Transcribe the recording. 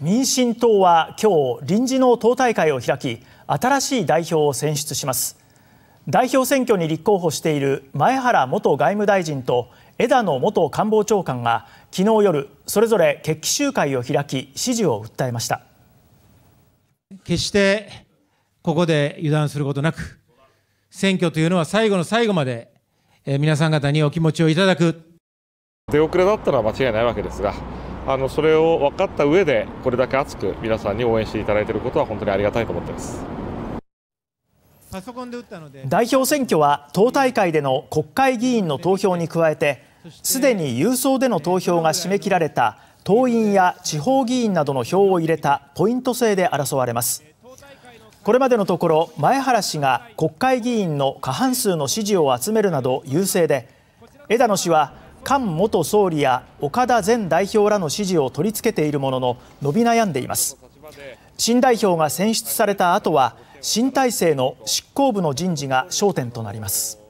民進党は今日臨時の党大会を開き新しい代表を選出します代表選挙に立候補している前原元外務大臣と枝野元官房長官が昨日夜それぞれ決起集会を開き支持を訴えました決してここで油断することなく選挙というのは最後の最後まで皆さん方にお気持ちをいただく出遅れだったら間違いないわけですがあのそれを分かった上でこれだけ熱く皆さんに応援していただいていることは本当にありがたいと思っています代表選挙は党大会での国会議員の投票に加えてすでに郵送での投票が締め切られた党員や地方議員などの票を入れたポイント制で争われますこれまでのところ前原氏が国会議員の過半数の支持を集めるなど優勢で枝野氏は菅元総理や岡田前代表らの支持を取り付けているものの伸び悩んでいます新代表が選出された後は新体制の執行部の人事が焦点となります